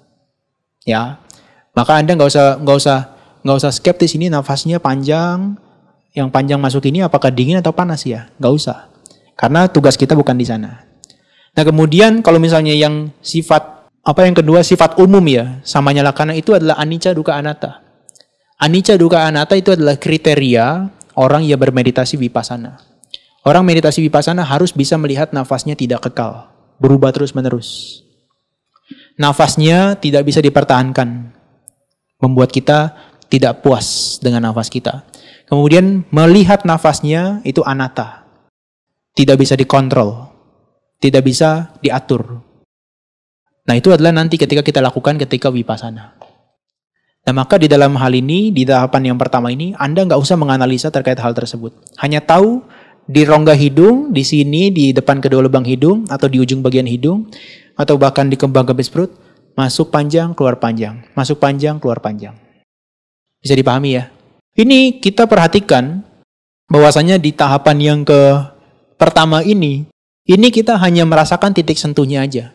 ya maka anda nggak usah nggak usah nggak usah skeptis ini nafasnya panjang yang panjang masuk ini apakah dingin atau panas ya nggak usah karena tugas kita bukan di sana nah kemudian kalau misalnya yang sifat apa yang kedua sifat umum ya sama karena itu adalah anicca duka anatta anicca duka anatta itu adalah kriteria orang yang bermeditasi vipassana orang meditasi vipassana harus bisa melihat nafasnya tidak kekal berubah terus menerus nafasnya tidak bisa dipertahankan. Membuat kita tidak puas dengan nafas kita. Kemudian melihat nafasnya itu anata. Tidak bisa dikontrol. Tidak bisa diatur. Nah itu adalah nanti ketika kita lakukan ketika wipasana. Nah maka di dalam hal ini, di tahapan yang pertama ini, Anda nggak usah menganalisa terkait hal tersebut. Hanya tahu di rongga hidung, di sini, di depan kedua lubang hidung, atau di ujung bagian hidung, atau bahkan di perut, masuk panjang, keluar panjang, masuk panjang, keluar panjang. Bisa dipahami ya? Ini kita perhatikan bahwasanya di tahapan yang ke pertama ini, ini kita hanya merasakan titik sentuhnya aja.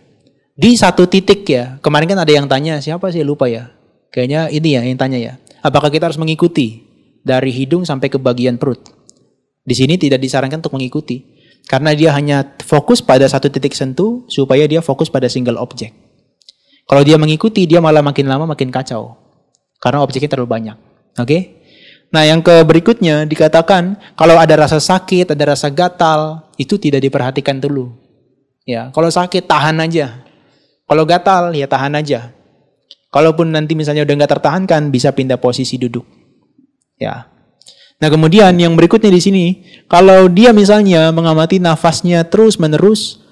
Di satu titik ya, kemarin kan ada yang tanya, siapa sih lupa ya? Kayaknya ini ya yang tanya ya. Apakah kita harus mengikuti dari hidung sampai ke bagian perut? Di sini tidak disarankan untuk mengikuti. Karena dia hanya fokus pada satu titik sentuh supaya dia fokus pada single object. Kalau dia mengikuti, dia malah makin lama makin kacau. Karena objeknya terlalu banyak. Oke? Okay? Nah, yang ke berikutnya dikatakan kalau ada rasa sakit, ada rasa gatal, itu tidak diperhatikan dulu. Ya, kalau sakit tahan aja. Kalau gatal ya tahan aja. Kalaupun nanti misalnya udah nggak tertahankan, bisa pindah posisi duduk. Ya. Nah, kemudian yang berikutnya di sini, kalau dia misalnya mengamati nafasnya terus-menerus,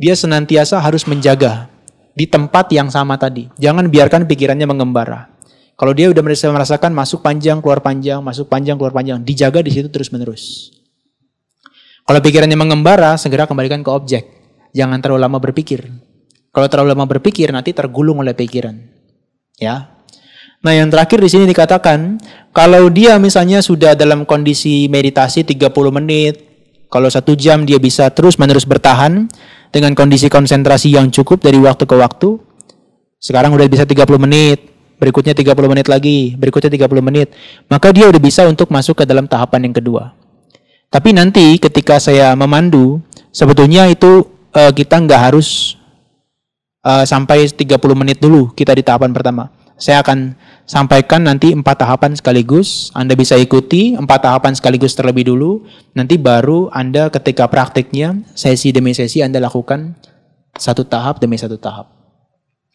dia senantiasa harus menjaga di tempat yang sama tadi. Jangan biarkan pikirannya mengembara. Kalau dia sudah merasakan masuk panjang, keluar panjang, masuk panjang, keluar panjang, dijaga di situ terus-menerus. Kalau pikirannya mengembara, segera kembalikan ke objek. Jangan terlalu lama berpikir. Kalau terlalu lama berpikir, nanti tergulung oleh pikiran. Ya, Nah, yang terakhir di sini dikatakan kalau dia misalnya sudah dalam kondisi meditasi 30 menit, kalau satu jam dia bisa terus-menerus bertahan dengan kondisi konsentrasi yang cukup dari waktu ke waktu. Sekarang udah bisa 30 menit, berikutnya 30 menit lagi, berikutnya 30 menit. Maka dia udah bisa untuk masuk ke dalam tahapan yang kedua. Tapi nanti ketika saya memandu, sebetulnya itu uh, kita nggak harus uh, sampai 30 menit dulu kita di tahapan pertama saya akan sampaikan nanti empat tahapan sekaligus. Anda bisa ikuti empat tahapan sekaligus terlebih dulu. Nanti baru Anda ketika praktiknya sesi demi sesi Anda lakukan satu tahap demi satu tahap.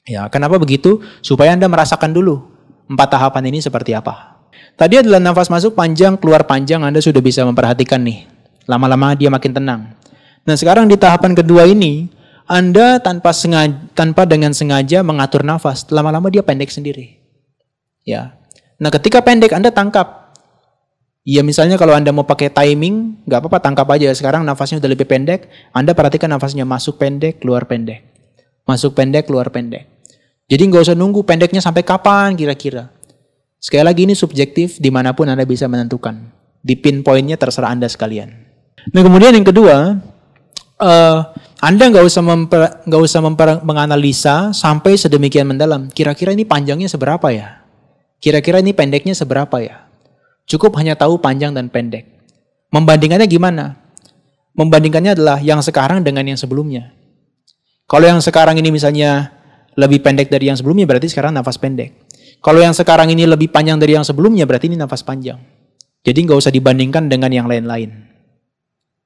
Ya, kenapa begitu? Supaya Anda merasakan dulu empat tahapan ini seperti apa. Tadi adalah nafas masuk panjang, keluar panjang, Anda sudah bisa memperhatikan nih. Lama-lama dia makin tenang. Nah, sekarang di tahapan kedua ini, anda tanpa sengaja, tanpa dengan sengaja mengatur nafas, lama-lama dia pendek sendiri. Ya. Nah, ketika pendek Anda tangkap. Ya misalnya kalau Anda mau pakai timing, nggak apa-apa tangkap aja. Sekarang nafasnya udah lebih pendek, Anda perhatikan nafasnya masuk pendek, keluar pendek. Masuk pendek, keluar pendek. Jadi nggak usah nunggu pendeknya sampai kapan kira-kira. Sekali lagi ini subjektif, dimanapun Anda bisa menentukan. Di pinpointnya terserah Anda sekalian. Nah kemudian yang kedua, uh, anda nggak usah nggak usah memper, menganalisa sampai sedemikian mendalam. Kira-kira ini panjangnya seberapa ya? Kira-kira ini pendeknya seberapa ya? Cukup hanya tahu panjang dan pendek. Membandingkannya gimana? Membandingkannya adalah yang sekarang dengan yang sebelumnya. Kalau yang sekarang ini misalnya lebih pendek dari yang sebelumnya, berarti sekarang nafas pendek. Kalau yang sekarang ini lebih panjang dari yang sebelumnya, berarti ini nafas panjang. Jadi nggak usah dibandingkan dengan yang lain-lain.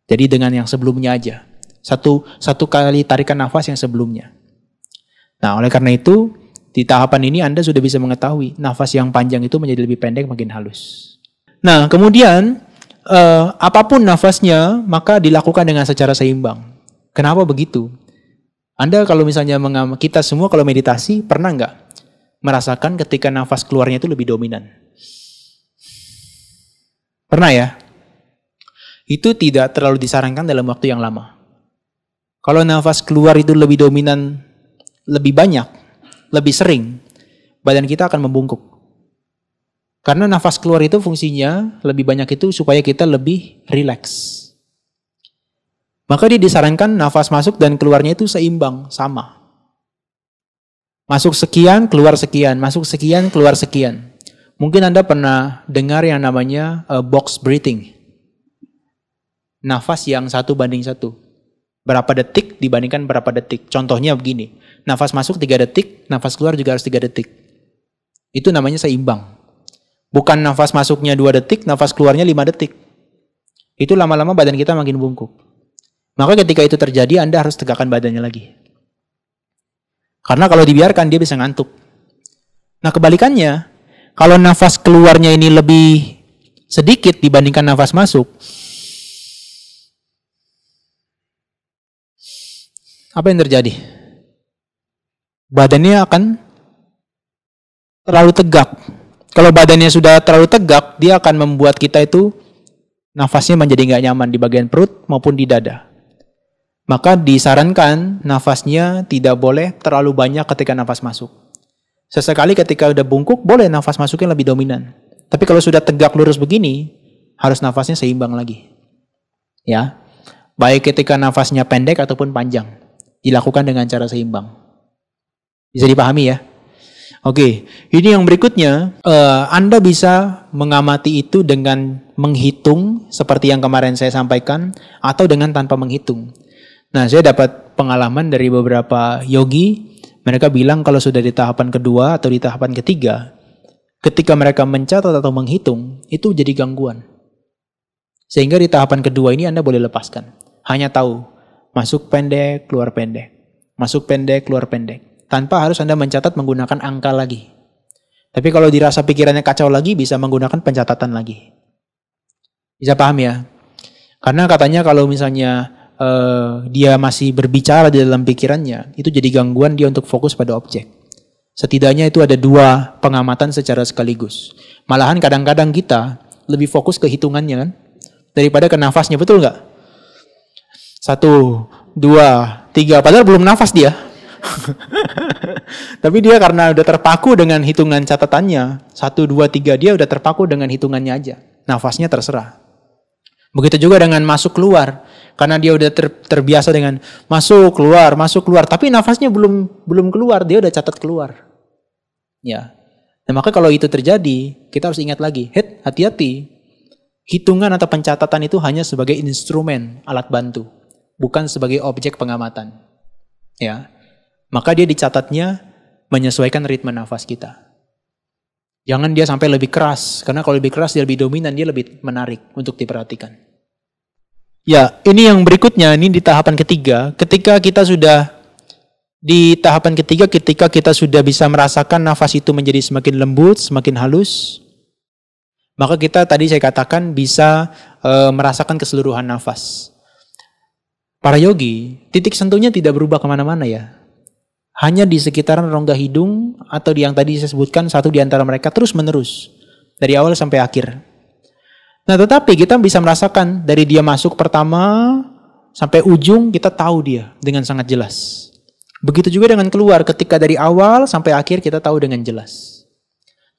Jadi dengan yang sebelumnya aja satu satu kali tarikan nafas yang sebelumnya. Nah, oleh karena itu di tahapan ini Anda sudah bisa mengetahui nafas yang panjang itu menjadi lebih pendek makin halus. Nah, kemudian eh, apapun nafasnya maka dilakukan dengan secara seimbang. Kenapa begitu? Anda kalau misalnya mengam kita semua kalau meditasi pernah nggak merasakan ketika nafas keluarnya itu lebih dominan? Pernah ya? Itu tidak terlalu disarankan dalam waktu yang lama. Kalau nafas keluar itu lebih dominan, lebih banyak, lebih sering, badan kita akan membungkuk. Karena nafas keluar itu fungsinya lebih banyak itu supaya kita lebih rileks. Maka dia disarankan nafas masuk dan keluarnya itu seimbang, sama. Masuk sekian, keluar sekian, masuk sekian, keluar sekian. Mungkin Anda pernah dengar yang namanya uh, box breathing. Nafas yang satu banding satu berapa detik dibandingkan berapa detik. Contohnya begini, nafas masuk 3 detik, nafas keluar juga harus 3 detik. Itu namanya seimbang. Bukan nafas masuknya 2 detik, nafas keluarnya 5 detik. Itu lama-lama badan kita makin bungkuk. Maka ketika itu terjadi, Anda harus tegakkan badannya lagi. Karena kalau dibiarkan, dia bisa ngantuk. Nah kebalikannya, kalau nafas keluarnya ini lebih sedikit dibandingkan nafas masuk, apa yang terjadi? Badannya akan terlalu tegak. Kalau badannya sudah terlalu tegak, dia akan membuat kita itu nafasnya menjadi nggak nyaman di bagian perut maupun di dada. Maka disarankan nafasnya tidak boleh terlalu banyak ketika nafas masuk. Sesekali ketika udah bungkuk, boleh nafas masuknya lebih dominan. Tapi kalau sudah tegak lurus begini, harus nafasnya seimbang lagi. Ya, baik ketika nafasnya pendek ataupun panjang dilakukan dengan cara seimbang. Bisa dipahami ya? Oke, ini yang berikutnya, uh, Anda bisa mengamati itu dengan menghitung seperti yang kemarin saya sampaikan atau dengan tanpa menghitung. Nah, saya dapat pengalaman dari beberapa yogi, mereka bilang kalau sudah di tahapan kedua atau di tahapan ketiga, ketika mereka mencatat atau menghitung, itu jadi gangguan. Sehingga di tahapan kedua ini Anda boleh lepaskan. Hanya tahu Masuk pendek, keluar pendek. Masuk pendek, keluar pendek. Tanpa harus Anda mencatat menggunakan angka lagi. Tapi kalau dirasa pikirannya kacau lagi, bisa menggunakan pencatatan lagi. Bisa paham ya? Karena katanya kalau misalnya uh, dia masih berbicara di dalam pikirannya, itu jadi gangguan dia untuk fokus pada objek. Setidaknya itu ada dua pengamatan secara sekaligus. Malahan kadang-kadang kita lebih fokus ke hitungannya kan, daripada ke nafasnya, betul nggak? Satu, dua, tiga. Padahal belum nafas dia. Tapi dia karena udah terpaku dengan hitungan catatannya. Satu, dua, tiga. Dia udah terpaku dengan hitungannya aja. Nafasnya terserah. Begitu juga dengan masuk keluar. Karena dia udah ter, terbiasa dengan masuk keluar, masuk keluar. Tapi nafasnya belum belum keluar. Dia udah catat keluar. Ya. Nah maka kalau itu terjadi, kita harus ingat lagi. hati-hati. Hitungan atau pencatatan itu hanya sebagai instrumen, alat bantu bukan sebagai objek pengamatan. Ya. Maka dia dicatatnya menyesuaikan ritme nafas kita. Jangan dia sampai lebih keras, karena kalau lebih keras dia lebih dominan, dia lebih menarik untuk diperhatikan. Ya, ini yang berikutnya, ini di tahapan ketiga. Ketika kita sudah di tahapan ketiga, ketika kita sudah bisa merasakan nafas itu menjadi semakin lembut, semakin halus, maka kita tadi saya katakan bisa e, merasakan keseluruhan nafas para yogi, titik sentuhnya tidak berubah kemana-mana ya. Hanya di sekitaran rongga hidung atau yang tadi saya sebutkan satu di antara mereka terus menerus. Dari awal sampai akhir. Nah tetapi kita bisa merasakan dari dia masuk pertama sampai ujung kita tahu dia dengan sangat jelas. Begitu juga dengan keluar ketika dari awal sampai akhir kita tahu dengan jelas.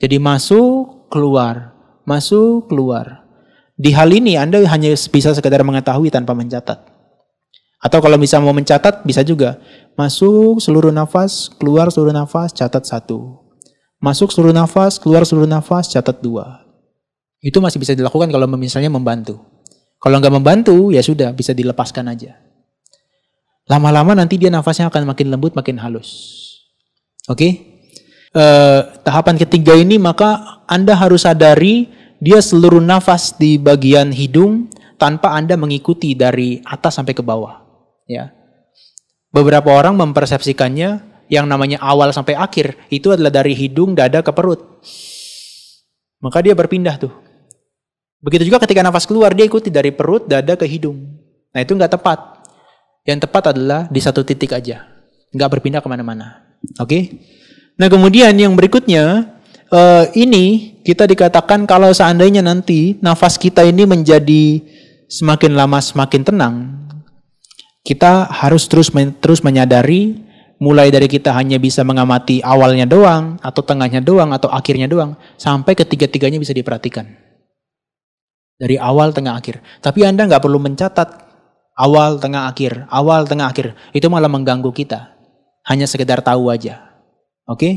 Jadi masuk, keluar, masuk, keluar. Di hal ini Anda hanya bisa sekedar mengetahui tanpa mencatat. Atau kalau bisa mau mencatat, bisa juga. Masuk seluruh nafas, keluar seluruh nafas, catat satu. Masuk seluruh nafas, keluar seluruh nafas, catat dua. Itu masih bisa dilakukan kalau misalnya membantu. Kalau nggak membantu, ya sudah, bisa dilepaskan aja. Lama-lama nanti dia nafasnya akan makin lembut, makin halus. Oke? Okay? Uh, eh, tahapan ketiga ini maka Anda harus sadari dia seluruh nafas di bagian hidung tanpa Anda mengikuti dari atas sampai ke bawah. Ya. Beberapa orang mempersepsikannya yang namanya awal sampai akhir itu adalah dari hidung, dada ke perut. Maka dia berpindah tuh. Begitu juga ketika nafas keluar dia ikuti dari perut, dada ke hidung. Nah itu nggak tepat. Yang tepat adalah di satu titik aja, nggak berpindah kemana-mana. Oke? Okay? Nah kemudian yang berikutnya uh, ini kita dikatakan kalau seandainya nanti nafas kita ini menjadi semakin lama semakin tenang, kita harus terus terus menyadari mulai dari kita hanya bisa mengamati awalnya doang atau tengahnya doang atau akhirnya doang sampai ketiga-tiganya bisa diperhatikan. Dari awal, tengah, akhir. Tapi Anda nggak perlu mencatat awal, tengah, akhir, awal, tengah, akhir. Itu malah mengganggu kita. Hanya sekedar tahu aja. Oke?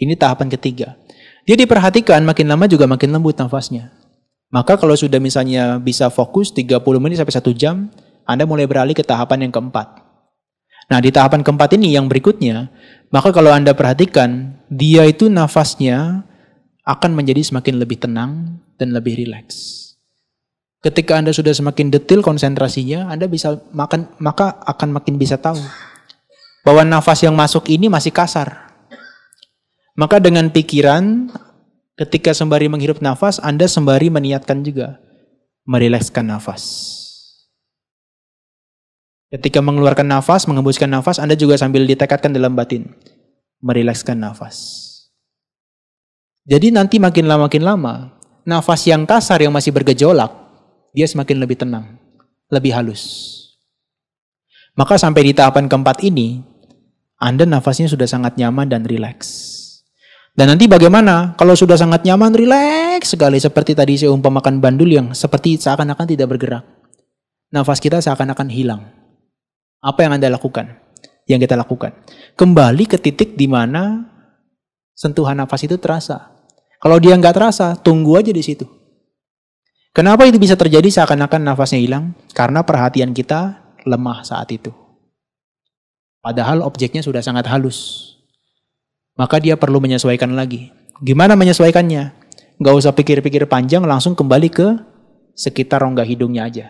Ini tahapan ketiga. Dia diperhatikan makin lama juga makin lembut nafasnya. Maka kalau sudah misalnya bisa fokus 30 menit sampai 1 jam, anda mulai beralih ke tahapan yang keempat. Nah, di tahapan keempat ini yang berikutnya, maka kalau Anda perhatikan, dia itu nafasnya akan menjadi semakin lebih tenang dan lebih rileks. Ketika Anda sudah semakin detil konsentrasinya, Anda bisa makan maka akan makin bisa tahu bahwa nafas yang masuk ini masih kasar. Maka dengan pikiran ketika sembari menghirup nafas, Anda sembari meniatkan juga merilekskan nafas. Ketika mengeluarkan nafas, mengembuskan nafas, Anda juga sambil ditekatkan dalam batin. Merilekskan nafas. Jadi nanti makin lama makin lama, nafas yang kasar yang masih bergejolak, dia semakin lebih tenang, lebih halus. Maka sampai di tahapan keempat ini, Anda nafasnya sudah sangat nyaman dan rileks. Dan nanti bagaimana kalau sudah sangat nyaman, rileks sekali seperti tadi saya umpamakan bandul yang seperti seakan-akan tidak bergerak. Nafas kita seakan-akan hilang. Apa yang Anda lakukan? Yang kita lakukan. Kembali ke titik di mana sentuhan nafas itu terasa. Kalau dia nggak terasa, tunggu aja di situ. Kenapa itu bisa terjadi seakan-akan nafasnya hilang? Karena perhatian kita lemah saat itu. Padahal objeknya sudah sangat halus. Maka dia perlu menyesuaikan lagi. Gimana menyesuaikannya? Nggak usah pikir-pikir panjang, langsung kembali ke sekitar rongga hidungnya aja.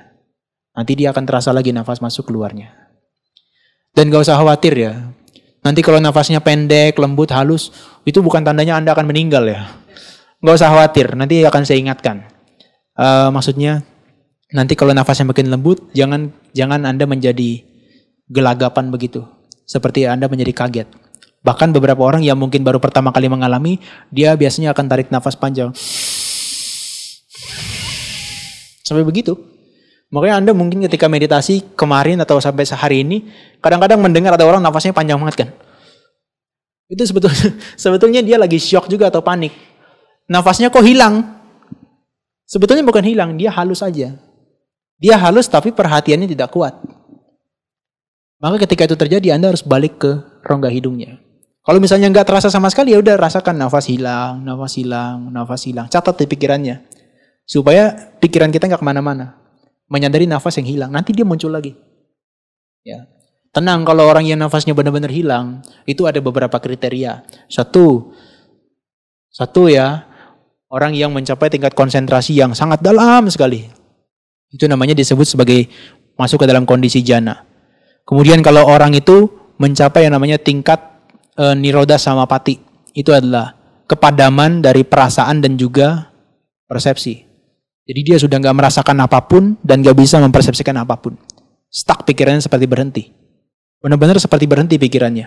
Nanti dia akan terasa lagi nafas masuk keluarnya. Dan gak usah khawatir ya. Nanti kalau nafasnya pendek, lembut, halus, itu bukan tandanya Anda akan meninggal ya. Gak usah khawatir, nanti akan saya ingatkan. Uh, maksudnya, nanti kalau nafasnya makin lembut, jangan jangan Anda menjadi gelagapan begitu. Seperti Anda menjadi kaget. Bahkan beberapa orang yang mungkin baru pertama kali mengalami, dia biasanya akan tarik nafas panjang. Sampai begitu. Makanya Anda mungkin ketika meditasi kemarin atau sampai sehari ini, kadang-kadang mendengar ada orang nafasnya panjang banget kan. Itu sebetulnya, sebetulnya dia lagi shock juga atau panik. Nafasnya kok hilang. Sebetulnya bukan hilang, dia halus aja. Dia halus tapi perhatiannya tidak kuat. Maka ketika itu terjadi Anda harus balik ke rongga hidungnya. Kalau misalnya nggak terasa sama sekali ya udah rasakan nafas hilang, nafas hilang, nafas hilang. Catat di pikirannya supaya pikiran kita nggak kemana-mana menyadari nafas yang hilang. Nanti dia muncul lagi. Ya. Tenang kalau orang yang nafasnya benar-benar hilang, itu ada beberapa kriteria. Satu, satu ya, orang yang mencapai tingkat konsentrasi yang sangat dalam sekali. Itu namanya disebut sebagai masuk ke dalam kondisi jana. Kemudian kalau orang itu mencapai yang namanya tingkat e, niroda pati itu adalah kepadaman dari perasaan dan juga persepsi. Jadi dia sudah nggak merasakan apapun dan nggak bisa mempersepsikan apapun. Stuck pikirannya seperti berhenti. Benar-benar seperti berhenti pikirannya.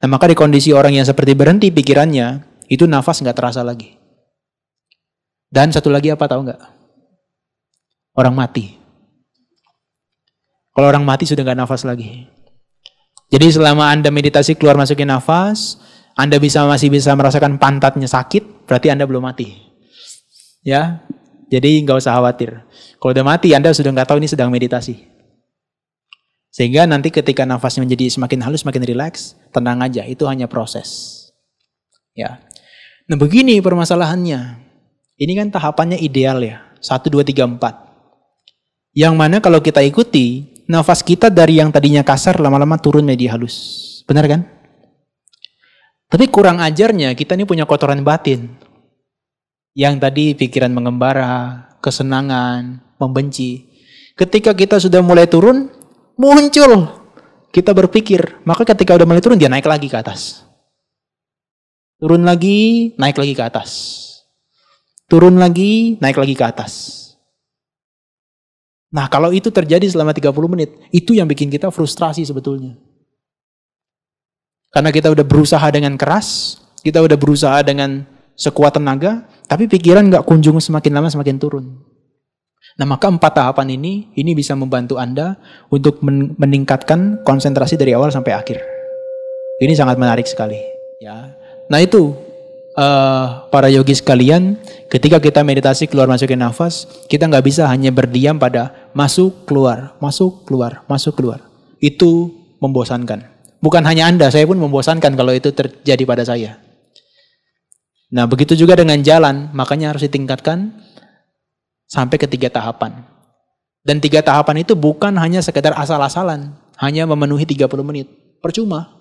Nah maka di kondisi orang yang seperti berhenti pikirannya, itu nafas nggak terasa lagi. Dan satu lagi apa tahu nggak? Orang mati. Kalau orang mati sudah nggak nafas lagi. Jadi selama Anda meditasi keluar masukin nafas, Anda bisa masih bisa merasakan pantatnya sakit, berarti Anda belum mati. Ya, jadi nggak usah khawatir. Kalau udah mati, Anda sudah nggak tahu ini sedang meditasi. Sehingga nanti ketika nafasnya menjadi semakin halus, semakin rileks, tenang aja, itu hanya proses. Ya. Nah begini permasalahannya. Ini kan tahapannya ideal ya. Satu, dua, tiga, empat. Yang mana kalau kita ikuti, nafas kita dari yang tadinya kasar lama-lama turun menjadi halus. Benar kan? Tapi kurang ajarnya kita ini punya kotoran batin yang tadi pikiran mengembara, kesenangan, membenci. Ketika kita sudah mulai turun, muncul kita berpikir. Maka ketika udah mulai turun, dia naik lagi ke atas. Turun lagi, naik lagi ke atas. Turun lagi, naik lagi ke atas. Nah kalau itu terjadi selama 30 menit, itu yang bikin kita frustrasi sebetulnya. Karena kita udah berusaha dengan keras, kita udah berusaha dengan sekuat tenaga, tapi pikiran nggak kunjung semakin lama semakin turun. Nah maka empat tahapan ini, ini bisa membantu Anda untuk meningkatkan konsentrasi dari awal sampai akhir. Ini sangat menarik sekali. Ya, Nah itu uh, para yogi sekalian, ketika kita meditasi keluar masukin nafas, kita nggak bisa hanya berdiam pada masuk keluar, masuk keluar, masuk keluar. Itu membosankan. Bukan hanya Anda, saya pun membosankan kalau itu terjadi pada saya. Nah begitu juga dengan jalan, makanya harus ditingkatkan sampai ke tiga tahapan. Dan tiga tahapan itu bukan hanya sekedar asal-asalan, hanya memenuhi 30 menit. Percuma.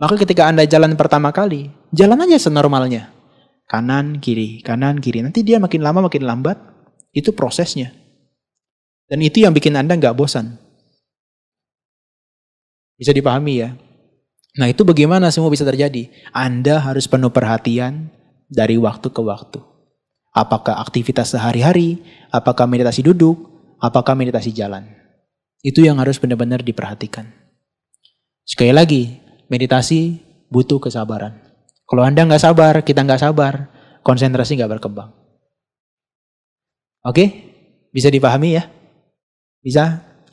Maka ketika Anda jalan pertama kali, jalan aja senormalnya. Kanan, kiri, kanan, kiri. Nanti dia makin lama makin lambat, itu prosesnya. Dan itu yang bikin Anda nggak bosan. Bisa dipahami ya. Nah itu bagaimana semua bisa terjadi? Anda harus penuh perhatian dari waktu ke waktu. Apakah aktivitas sehari-hari, apakah meditasi duduk, apakah meditasi jalan. Itu yang harus benar-benar diperhatikan. Sekali lagi, meditasi butuh kesabaran. Kalau Anda nggak sabar, kita nggak sabar, konsentrasi nggak berkembang. Oke? Bisa dipahami ya? Bisa?